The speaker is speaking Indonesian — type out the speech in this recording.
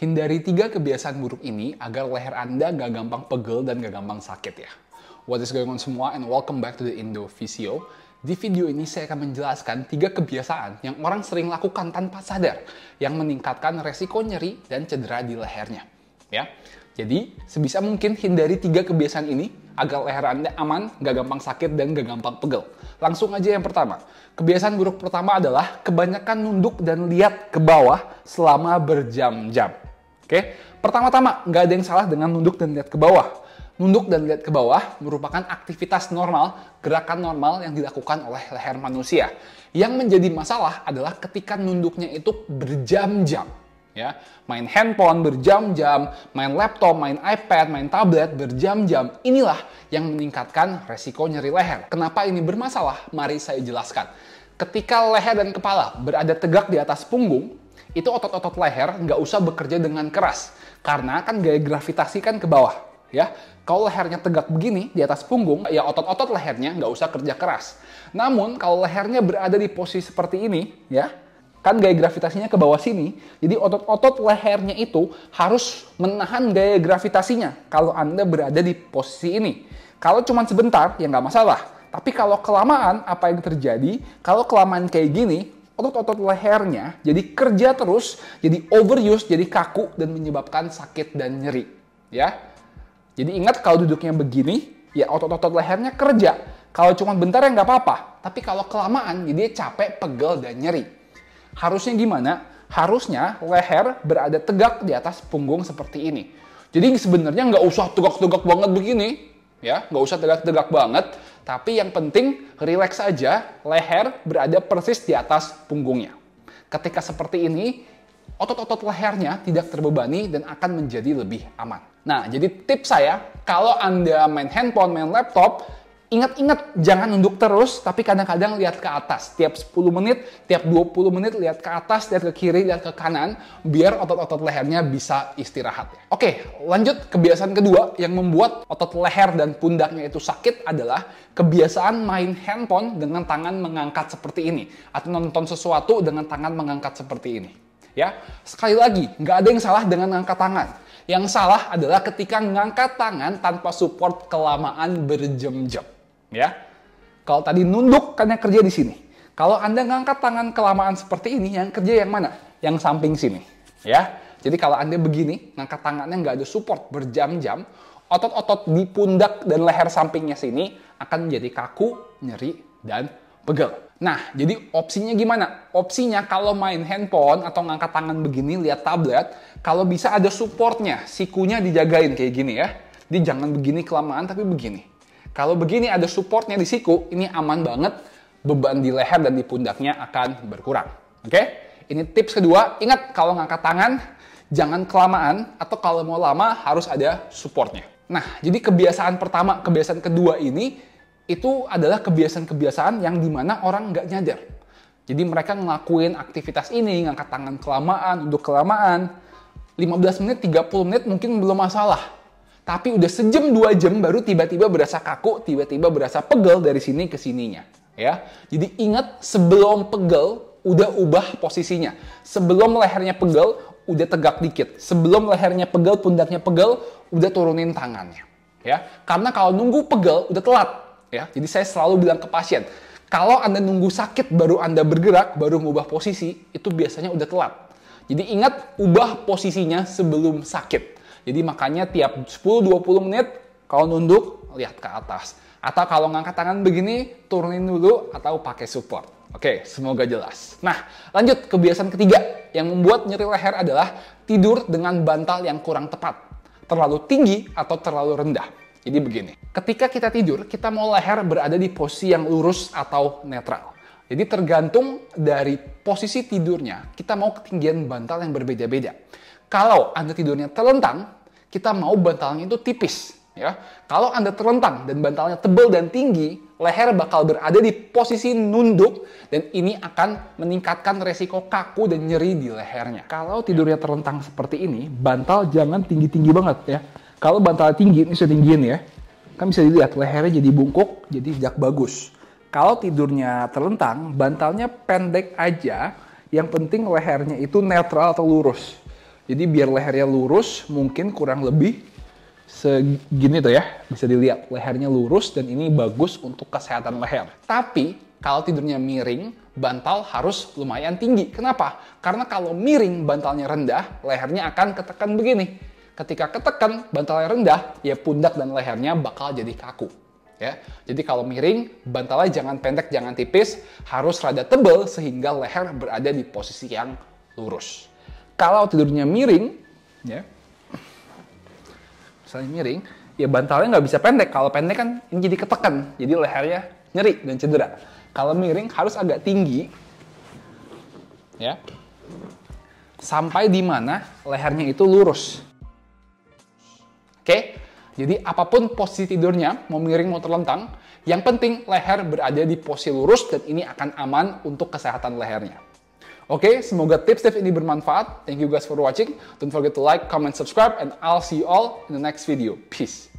Hindari tiga kebiasaan buruk ini agar leher Anda gak gampang pegel dan gak gampang sakit ya. What is going on semua and welcome back to the Indo Physio. Di video ini saya akan menjelaskan tiga kebiasaan yang orang sering lakukan tanpa sadar yang meningkatkan resiko nyeri dan cedera di lehernya. Ya, jadi sebisa mungkin hindari tiga kebiasaan ini agar leher Anda aman, gak gampang sakit, dan gak gampang pegel. Langsung aja yang pertama. Kebiasaan buruk pertama adalah kebanyakan nunduk dan lihat ke bawah selama berjam-jam. Oke, pertama-tama nggak ada yang salah dengan nunduk dan lihat ke bawah. Nunduk dan lihat ke bawah merupakan aktivitas normal, gerakan normal yang dilakukan oleh leher manusia. Yang menjadi masalah adalah ketika nunduknya itu berjam-jam. Ya, main handphone berjam-jam, main laptop, main iPad, main tablet berjam-jam. Inilah yang meningkatkan resiko nyeri leher. Kenapa ini bermasalah? Mari saya jelaskan. Ketika leher dan kepala berada tegak di atas punggung, itu otot-otot leher nggak usah bekerja dengan keras karena kan gaya gravitasi kan ke bawah ya kalau lehernya tegak begini di atas punggung ya otot-otot lehernya nggak usah kerja keras namun kalau lehernya berada di posisi seperti ini ya kan gaya gravitasinya ke bawah sini jadi otot-otot lehernya itu harus menahan gaya gravitasinya kalau anda berada di posisi ini kalau cuma sebentar ya nggak masalah tapi kalau kelamaan apa yang terjadi kalau kelamaan kayak gini otot-otot lehernya jadi kerja terus, jadi overuse, jadi kaku dan menyebabkan sakit dan nyeri, ya. Jadi ingat kalau duduknya begini, ya otot-otot lehernya kerja. Kalau cuma bentar ya nggak apa-apa, tapi kalau kelamaan jadi ya capek, pegel dan nyeri. Harusnya gimana? Harusnya leher berada tegak di atas punggung seperti ini. Jadi sebenarnya nggak usah tegak-tegak banget begini, ya nggak usah tegak-tegak banget tapi yang penting relax saja, leher berada persis di atas punggungnya. Ketika seperti ini, otot-otot lehernya tidak terbebani dan akan menjadi lebih aman. Nah, jadi tips saya, kalau Anda main handphone, main laptop, Ingat-ingat, jangan nunduk terus, tapi kadang-kadang lihat ke atas. Tiap 10 menit, tiap 20 menit lihat ke atas, lihat ke kiri, lihat ke kanan, biar otot-otot lehernya bisa istirahat. Ya. Oke, lanjut kebiasaan kedua yang membuat otot leher dan pundaknya itu sakit adalah kebiasaan main handphone dengan tangan mengangkat seperti ini atau nonton sesuatu dengan tangan mengangkat seperti ini. Ya, sekali lagi, nggak ada yang salah dengan angkat tangan. Yang salah adalah ketika ngangkat tangan tanpa support kelamaan berjam-jam. Ya. Kalau tadi nunduk karena kerja di sini. Kalau Anda ngangkat tangan kelamaan seperti ini, yang kerja yang mana? Yang samping sini. Ya. Jadi kalau Anda begini, ngangkat tangannya nggak ada support berjam-jam, otot-otot di pundak dan leher sampingnya sini akan menjadi kaku, nyeri, dan pegel. Nah, jadi opsinya gimana? Opsinya kalau main handphone atau ngangkat tangan begini, lihat tablet, kalau bisa ada supportnya, sikunya dijagain kayak gini ya. Jadi jangan begini kelamaan, tapi begini. Kalau begini ada supportnya di siku, ini aman banget. Beban di leher dan di pundaknya akan berkurang. Oke? Okay? Ini tips kedua, ingat kalau ngangkat tangan, jangan kelamaan atau kalau mau lama harus ada supportnya. Nah, jadi kebiasaan pertama, kebiasaan kedua ini itu adalah kebiasaan-kebiasaan yang dimana orang nggak nyadar. Jadi mereka ngelakuin aktivitas ini, ngangkat tangan kelamaan, untuk kelamaan, 15 menit, 30 menit mungkin belum masalah tapi udah sejam dua jam baru tiba-tiba berasa kaku, tiba-tiba berasa pegel dari sini ke sininya. Ya, jadi ingat sebelum pegel udah ubah posisinya. Sebelum lehernya pegel, udah tegak dikit. Sebelum lehernya pegel, pundaknya pegel, udah turunin tangannya. Ya, karena kalau nunggu pegel udah telat. Ya, jadi saya selalu bilang ke pasien, kalau Anda nunggu sakit baru Anda bergerak, baru mengubah posisi, itu biasanya udah telat. Jadi ingat, ubah posisinya sebelum sakit. Jadi makanya tiap 10-20 menit kalau nunduk lihat ke atas. Atau kalau ngangkat tangan begini turunin dulu atau pakai support. Oke, semoga jelas. Nah, lanjut kebiasaan ketiga yang membuat nyeri leher adalah tidur dengan bantal yang kurang tepat, terlalu tinggi atau terlalu rendah. Jadi begini, ketika kita tidur, kita mau leher berada di posisi yang lurus atau netral. Jadi tergantung dari posisi tidurnya, kita mau ketinggian bantal yang berbeda-beda. Kalau Anda tidurnya terlentang, kita mau bantalnya itu tipis. Ya. Kalau Anda terlentang dan bantalnya tebal dan tinggi, leher bakal berada di posisi nunduk dan ini akan meningkatkan resiko kaku dan nyeri di lehernya. Kalau tidurnya terlentang seperti ini, bantal jangan tinggi-tinggi banget ya. Kalau bantal tinggi, ini saya tinggiin ya. Kan bisa dilihat lehernya jadi bungkuk, jadi tidak bagus. Kalau tidurnya terlentang, bantalnya pendek aja. Yang penting lehernya itu netral atau lurus. Jadi biar lehernya lurus, mungkin kurang lebih segini tuh ya. Bisa dilihat lehernya lurus dan ini bagus untuk kesehatan leher. Tapi kalau tidurnya miring, bantal harus lumayan tinggi. Kenapa? Karena kalau miring bantalnya rendah, lehernya akan ketekan begini. Ketika ketekan bantalnya rendah, ya pundak dan lehernya bakal jadi kaku. Ya, jadi kalau miring, bantalnya jangan pendek, jangan tipis, harus rada tebel sehingga leher berada di posisi yang lurus kalau tidurnya miring, ya, misalnya miring, ya bantalnya nggak bisa pendek. Kalau pendek kan ini jadi ketekan, jadi lehernya nyeri dan cedera. Kalau miring harus agak tinggi, ya, sampai di mana lehernya itu lurus. Oke, jadi apapun posisi tidurnya, mau miring mau terlentang, yang penting leher berada di posisi lurus dan ini akan aman untuk kesehatan lehernya. Oke, okay, semoga tips-tips ini bermanfaat. Thank you guys for watching. Don't forget to like, comment, subscribe, and I'll see you all in the next video. Peace.